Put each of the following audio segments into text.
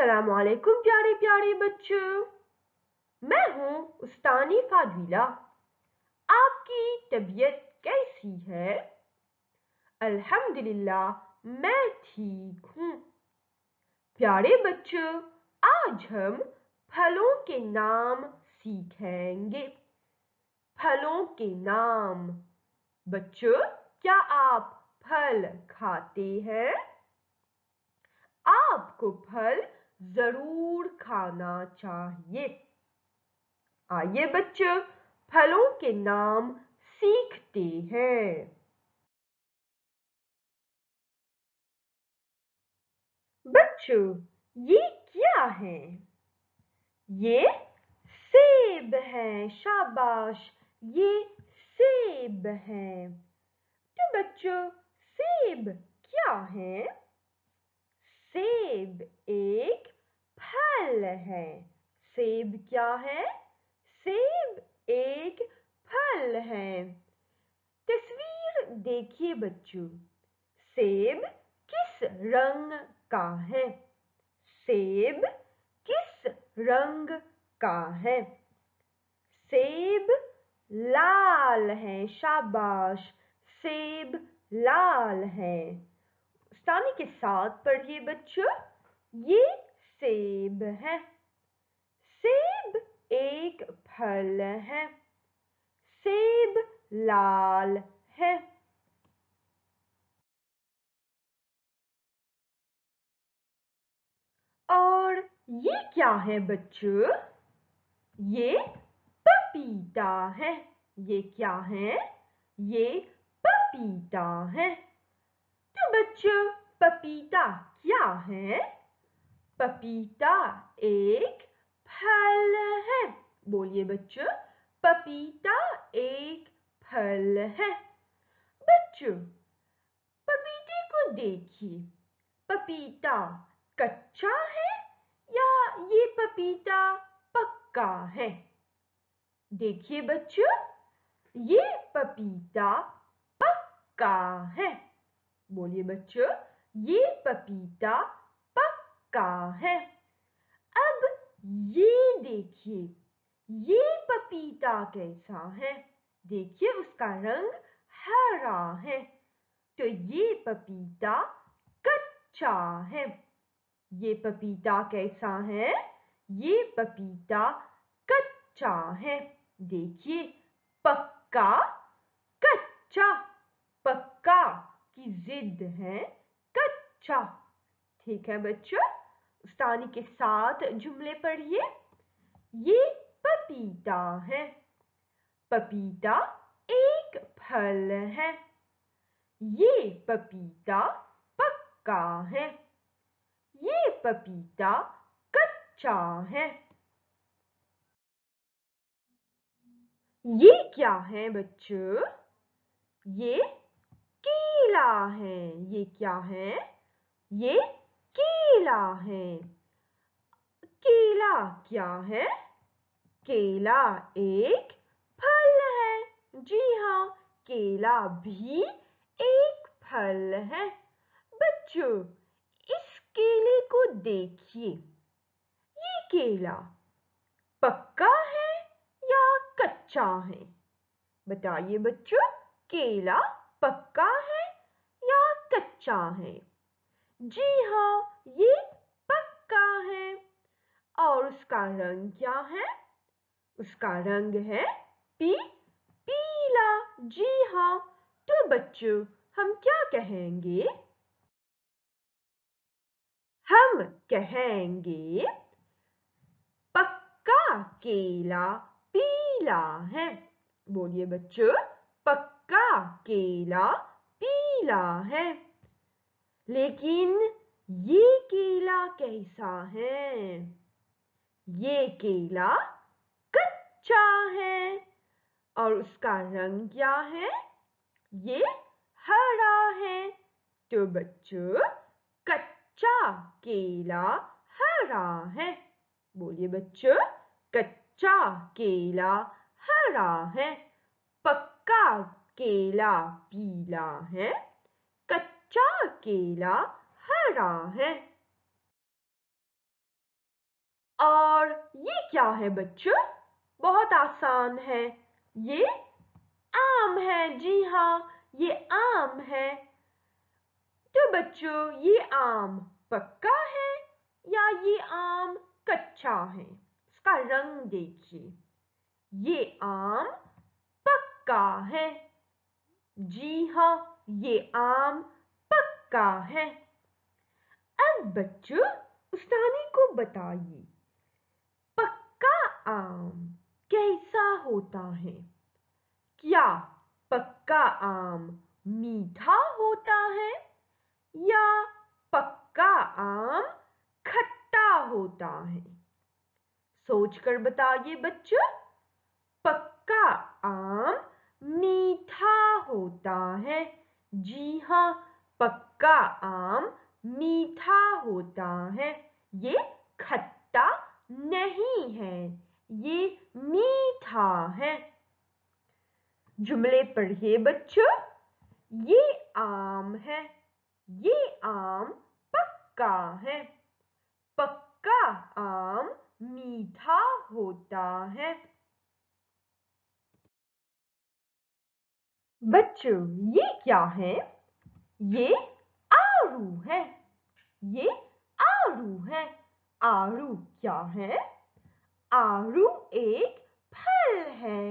वालेकुम प्यारे प्यारे बच्चों मैं हूँ उस्तानी फादिला आपकी तबीयत कैसी है अल्हम्दुलिल्लाह मैं ठीक हूँ प्यारे बच्चों आज हम फलों के नाम सीखेंगे फलों के नाम बच्चों क्या आप फल खाते हैं आपको फल जरूर खाना चाहिए आइए बच्चों फलों के नाम सीखते हैं बच्चों ये क्या है ये सेब है शाबाश ये सेब है तो बच्चों सेब क्या है सेब एक फल है सेब क्या है सेब एक फल है तस्वीर देखिए बच्चों सेब किस रंग का है सेब किस रंग का है सेब लाल है शाबाश सेब लाल है पाकिस्तानी के साथ पढ़िए बच्चों ये सेब है सेब एक फल है सेब लाल है और ये क्या है बच्चों ये पपीता है ये क्या है ये पपीता है बच्चों पपीता क्या है पपीता एक फल है बोलिए बच्चों पपीता एक फल है बच्चों पपीते को देखिए पपीता कच्चा है या ये पपीता पक्का है देखिए बच्चों ये पपीता पक्का है बोलिए बच्चों ये पपीता पक्का है अब ये देखिए ये पपीता कैसा है देखिए उसका रंग हरा है तो ये पपीता कच्चा है ये पपीता कैसा है ये पपीता कच्चा है देखिए पक्का कच्चा पक्का की जिद है कच्चा ठीक है बच्चों उस्तानी के साथ जुमले पढ़िए ये पपीता है पपीता एक फल है ये पपीता पक्का है ये पपीता कच्चा है ये क्या है बच्चों ये केला है ये क्या है ये केला है केला क्या है केला एक फल है जी हाँ केला भी एक फल है बच्चों इस केले को देखिए ये केला पक्का है या कच्चा है बताइए बच्चों केला पक्का है कच्चा है जी हाँ ये पक्का है और उसका रंग क्या है उसका रंग है पी पीला जी हाँ तो बच्चों हम क्या कहेंगे हम कहेंगे पक्का केला पीला है बोलिए बच्चों पक्का केला पीला है लेकिन ये केला कैसा है ये केला कच्चा है और उसका रंग क्या है ये हरा है तो बच्चों कच्चा केला हरा है बोलिए बच्चों कच्चा केला हरा है पक्का केला पीला है कच्चा केला हरा है और ये क्या है बच्चों बहुत आसान है ये आम है जी हाँ ये आम है तो बच्चों ये आम पक्का है या ये आम कच्चा है इसका रंग देखिए ये आम पक्का है जी हाँ ये आम का है अब बच्चों उस्तानी को बताइए पक्का आम कैसा होता है क्या पक्का आम मीठा होता है या पक्का आम खट्टा होता है सोचकर बताइए बच्चों पक्का आम मीठा होता है जी हाँ पक्का आम मीठा होता है ये खट्टा नहीं है ये मीठा है जुमले पढ़िए बच्चों ये आम है ये आम पक्का है पक्का आम मीठा होता है बच्चों ये क्या है ये आड़ू है ये आड़ू है आड़ू क्या है आड़ू एक फल है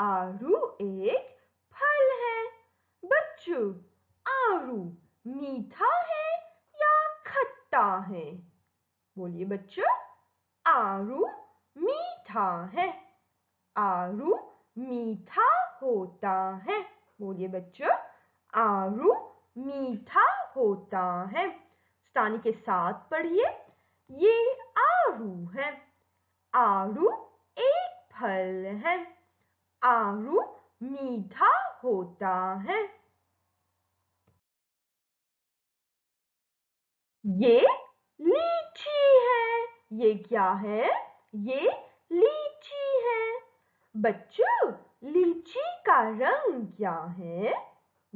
आड़ू एक फल है बच्चों आड़ू मीठा है या खट्टा है बोलिए बच्चों आड़ू मीठा है आड़ू मीठा होता है बोलिए बच्चों आड़ू मीठा होता है स्टानी के साथ पढ़िए ये आड़ू है आड़ू एक फल है आड़ू मीठा होता है ये लीची है ये क्या है ये लीची है बच्चों लीची का रंग क्या है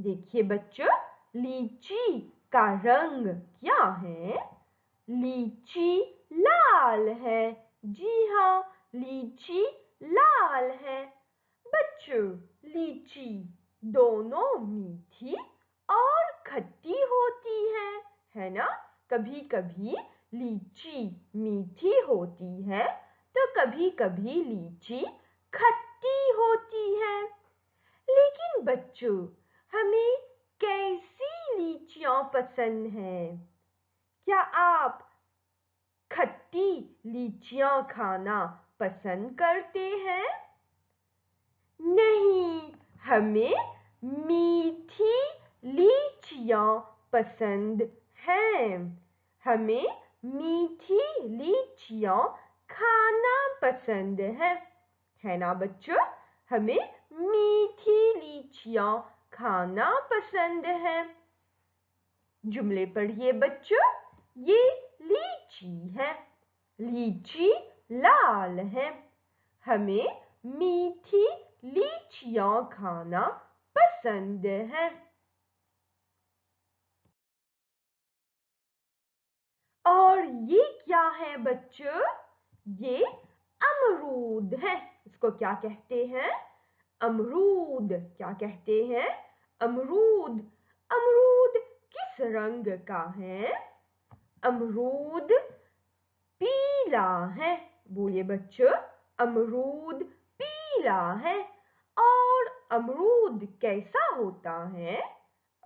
देखिए बच्चों लीची का रंग क्या है लीची लाल है जी हाँ लीची लाल है बच्चों लीची दोनों मीठी और खट्टी होती है है ना कभी कभी लीची मीठी होती है तो कभी कभी लीची खट्टी होती है लेकिन बच्चों हमें कैसी लीचियां पसंद हैं क्या आप खट्टी लीचियां खाना पसंद करते हैं नहीं हमें मीठी लीचियां पसंद हैं हमें मीठी लीचियां खाना पसंद है है ना बच्चों हमें मीठी लीचियां खाना पसंद है जुमले पढ़िए बच्चों ये लीची है लीची लाल है हमें मीठी लीचियां खाना पसंद है और ये क्या है बच्चों ये अमरूद है इसको क्या कहते हैं अमरूद क्या कहते हैं अमरूद अमरूद किस रंग का है अमरूद पीला है बोलिए बच्चों अमरूद पीला है और अमरूद कैसा होता है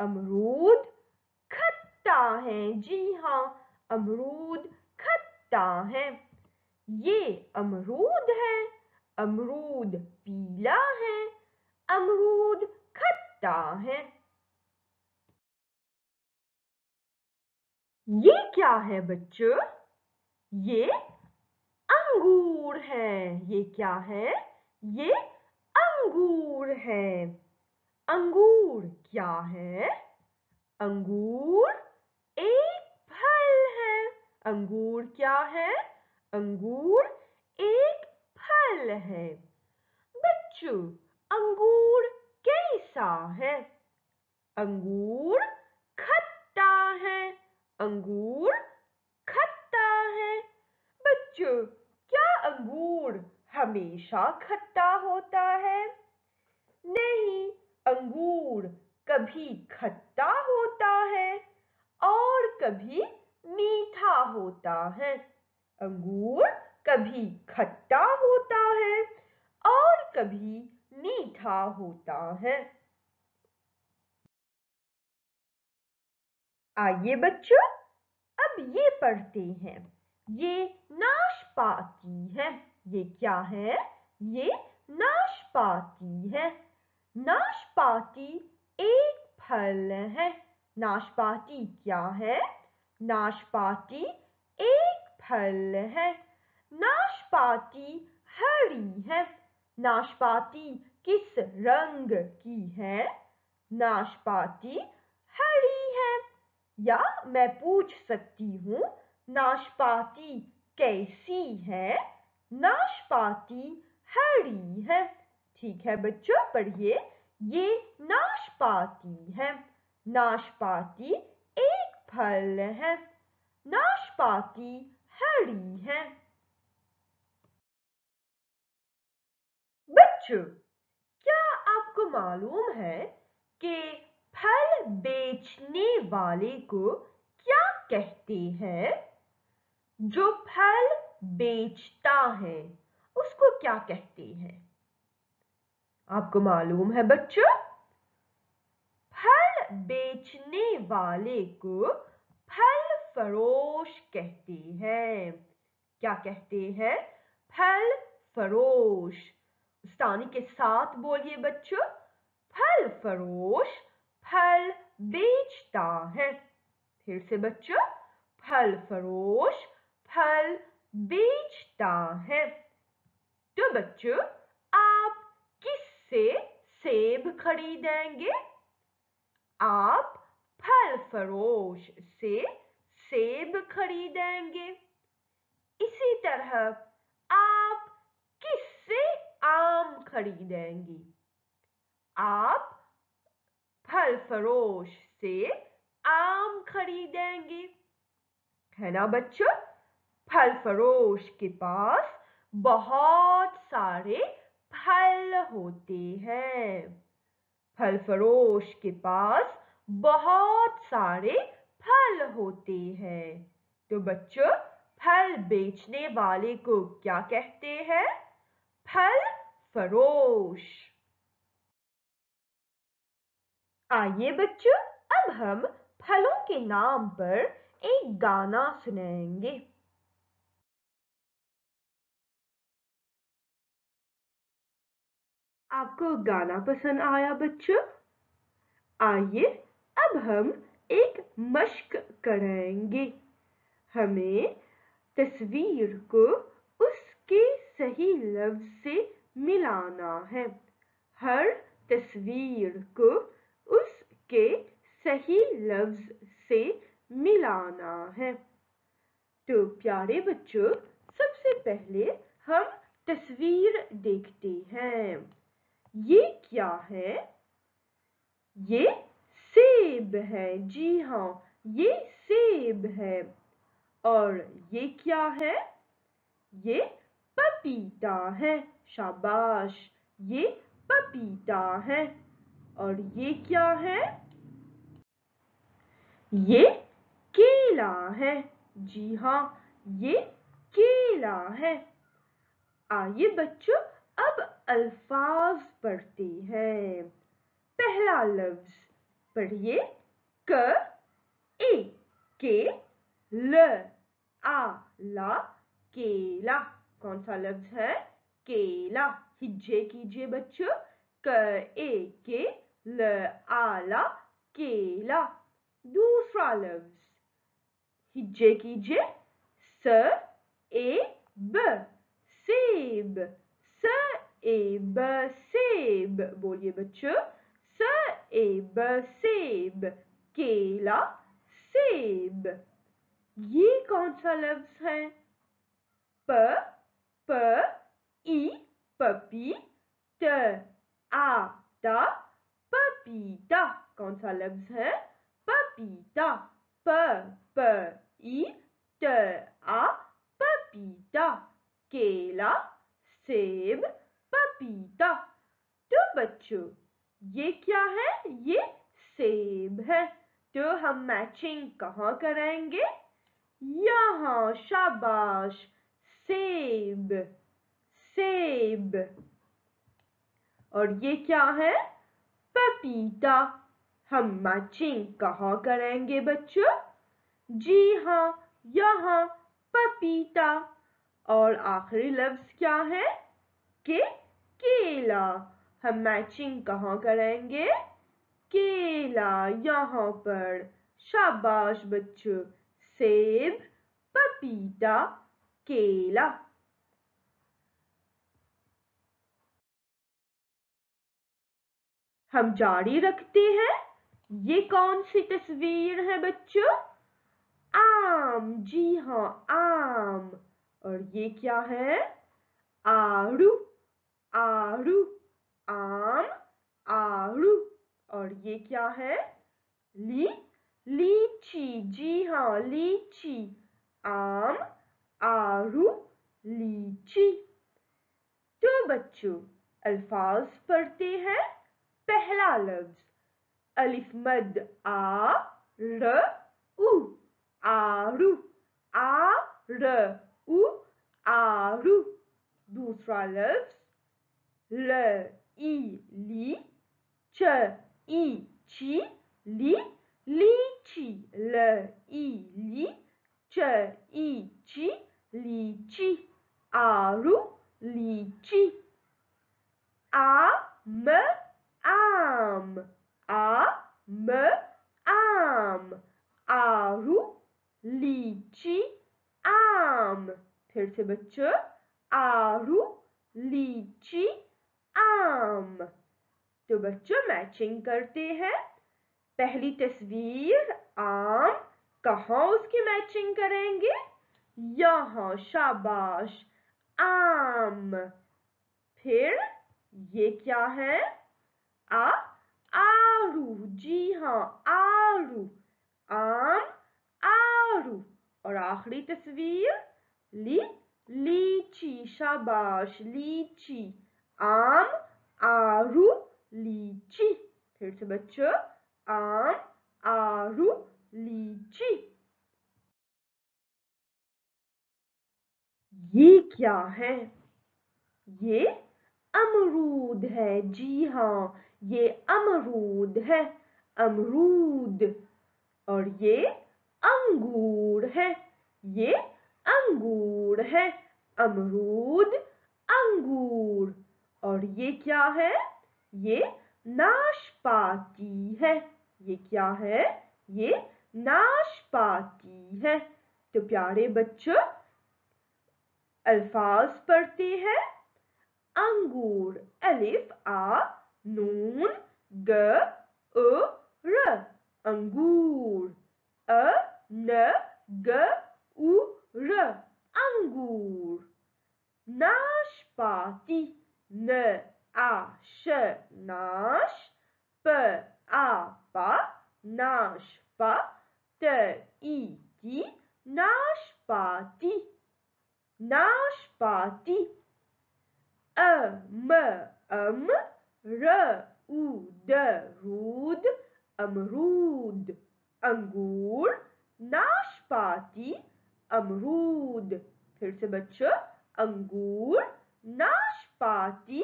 अमरूद खट्टा है जी हाँ अमरूद खट्टा है ये अमरूद है अमरूद पीला है अमरूद रहा है ये क्या है बच्चों ये अंगूर है ये क्या है ये अंगूर है अंगूर क्या है अंगूर एक फल है अंगूर क्या है अंगूर एक फल है बच्चों अंगूर कैसा है अंगूर खट्टा है अंगूर खट्टा है बच्चों क्या अंगूर हमेशा खट्टा होता है नहीं अंगूर कभी खट्टा होता है और कभी मीठा होता है अंगूर कभी खट्टा होता है और कभी मीठा होता है आइए बच्चों अब ये पढ़ते हैं ये नाशपाती है ये क्या है ये नाशपाती है नाशपाती एक फल है नाशपाती क्या है नाशपाती एक फल है नाशपाती हरी है नाशपाती किस रंग की है नाशपाती हरी है या मैं पूछ सकती हूँ नाशपाती कैसी है नाशपाती हरी है ठीक है बच्चों पढ़िए ये नाशपाती है नाशपाती एक फल है नाशपाती हरी है बच्चों क्या आपको मालूम है कि फल बेचने वाले को क्या कहते हैं जो फल बेचता है उसको क्या कहते हैं आपको मालूम है बच्चों फल बेचने वाले को फल फरोश कहते हैं क्या कहते हैं फल फरोश मुस्तानी के साथ बोलिए बच्चों फल फरोश फल बेचता है फिर से बच्चों फल फरोश फल बेचता है तो बच्चों आप किससे सेब खरीदेंगे आप फल फरोश से सेब खरीदेंगे इसी तरह आप आम खरीदेंगी आप फल फरोश से आम खरीदेंगे है ना बच्चों फल फरोश के पास बहुत सारे फल होते हैं फल फरोश के पास बहुत सारे फल होते हैं तो बच्चों फल बेचने वाले को क्या कहते हैं फल फरोश आइए बच्चों अब हम फलों के नाम पर एक गाना सुनाएंगे आपको गाना पसंद आया बच्चों आइए अब हम एक मश्क करेंगे हमें तस्वीर को उसके सही लफ्ज से मिलाना है हर तस्वीर को उसके सही लफ्ज से मिलाना है तो प्यारे बच्चों सबसे पहले हम तस्वीर देखते हैं ये क्या है ये सेब है जी हाँ ये सेब है और ये क्या है ये पपीता है शाबाश ये पपीता है और ये क्या है ये केला है जी हाँ ये केला है आइए बच्चों अब अल्फाज पढ़ते हैं पहला लफ्ज पढ़िए क ए के ल आ ला केला कौन सा लफ्ज है केला हिज्जे कीजिए बच्चों क ए के ल आला केला दूसरा लफ्ज हिज्जे कीजिए स ए ब सेब स ए ब सेब बोलिए बच्चों स ए ब सेब केला सेब ये कौन सा लफ्ज है प प e puppy, t a ta पपीता कौन सा लफ्ज है पपीता प प ई ट आ पपीता केला सेब पपीता तो बच्चों ये क्या है ये सेब है तो हम मैचिंग कहाँ कराएंगे यहाँ शाबाश सेब सेब और ये क्या है पपीता हम मैचिंग कहा करेंगे बच्चों जी हाँ यहाँ पपीता और आखिरी लफ्ज क्या है के केला हम मैचिंग कहा करेंगे केला यहाँ पर शाबाश बच्चों सेब पपीता केला हम जारी रखते हैं ये कौन सी तस्वीर है बच्चों आम जी हाँ आम और ये क्या है आड़ू आड़ू आम आड़ू और ये क्या है ली लीची जी हाँ लीची आम आड़ू लीची तो बच्चों अल्फाज पढ़ते हैं perla Alif mud a r u aru r u a r u a r u. Dusra loves. L i li ch i chi li li chi le i li ch i chi li chi aru li chi. A me आम आ म आम आरू लीची आम फिर से बच्चों आरु लीची आम तो बच्चों मैचिंग करते हैं पहली तस्वीर आम कहा उसकी मैचिंग करेंगे यहां शाबाश आम फिर ये क्या है आ आरू जी हाँ आरू आम आरू और आखिरी तस्वीर ली लीची शाबाश लीची आम आरू लीची फिर से बच्चों आम आरू लीची ये क्या है ये अमरूद है जी हाँ ये अमरूद है अमरूद और ये अंगूर है ये अंगूर है अमरूद अंगूर और ये क्या है ये नाशपाती है ये क्या है ये नाशपाती है तो प्यारे बच्चों अल्फाज पढ़ते हैं अंगूर अलिफ आ նուն, գ, ը, ր, անգուր, ը, ն, գ, ու, ր, անգուր, նաշ պատի, ն, ա, շ, նաշ, п, а, па, наш, па, т, и, ти, наш, пати, наш, пати, э, м, м, र उ द रूद अमरूद अंगूर नाशपाती अमरूद फिर से बच्चों अंगूर नाशपाती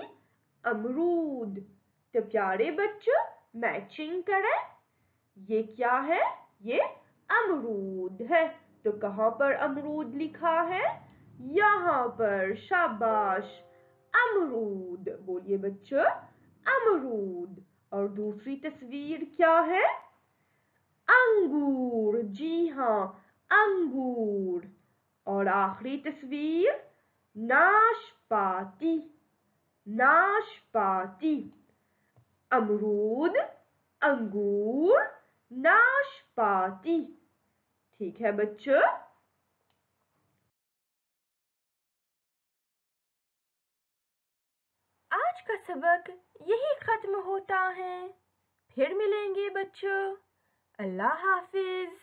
अमरूद तो प्यारे बच्चों मैचिंग करें ये क्या है ये अमरूद है तो कहाँ पर अमरूद लिखा है यहाँ पर शाबाश अमरूद बोलिए बच्चों अमरूद और दूसरी तस्वीर क्या है अंगूर जी हाँ अंगूर और आखिरी तस्वीर नाशपाती नाशपाती अमरूद अंगूर नाशपाती ठीक है बच्चों आज का सबक यही ख़त्म होता है फिर मिलेंगे बच्चों अल्लाह हाफिज़